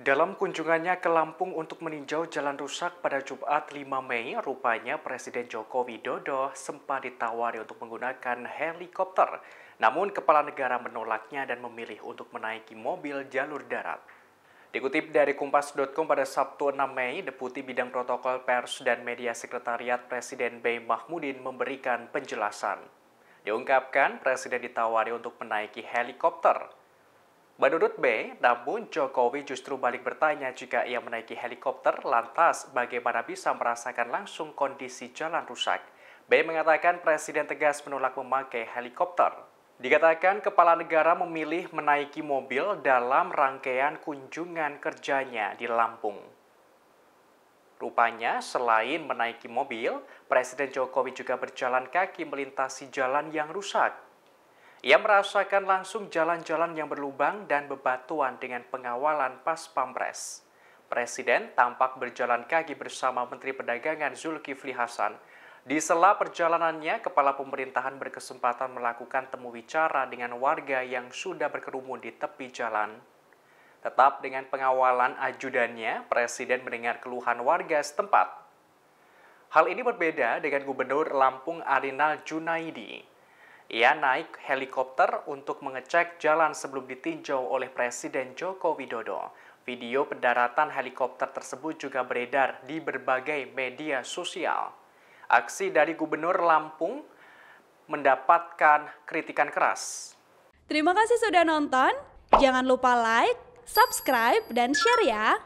Dalam kunjungannya ke Lampung untuk meninjau jalan rusak pada Jumat 5 Mei, rupanya Presiden Joko Widodo sempat ditawari untuk menggunakan helikopter. Namun kepala negara menolaknya dan memilih untuk menaiki mobil jalur darat. Dikutip dari kumpas.com pada Sabtu 6 Mei, Deputi Bidang Protokol Pers dan Media Sekretariat Presiden B. Mahmudin memberikan penjelasan. Diungkapkan, Presiden ditawari untuk menaiki helikopter Menurut B, namun Jokowi justru balik bertanya jika ia menaiki helikopter, lantas bagaimana bisa merasakan langsung kondisi jalan rusak. B mengatakan Presiden tegas menolak memakai helikopter. Dikatakan kepala negara memilih menaiki mobil dalam rangkaian kunjungan kerjanya di Lampung. Rupanya, selain menaiki mobil, Presiden Jokowi juga berjalan kaki melintasi jalan yang rusak. Ia merasakan langsung jalan-jalan yang berlubang dan bebatuan dengan pengawalan pas pampres. Presiden tampak berjalan kaki bersama Menteri Perdagangan Zulkifli Hasan. Di sela perjalanannya, kepala pemerintahan berkesempatan melakukan temu bicara dengan warga yang sudah berkerumun di tepi jalan. Tetap dengan pengawalan ajudannya, Presiden mendengar keluhan warga setempat. Hal ini berbeda dengan Gubernur Lampung Arinal Junaidi ia naik helikopter untuk mengecek jalan sebelum ditinjau oleh Presiden Joko Widodo. Video pendaratan helikopter tersebut juga beredar di berbagai media sosial. Aksi dari Gubernur Lampung mendapatkan kritikan keras. Terima kasih sudah nonton. Jangan lupa like, subscribe, dan share ya.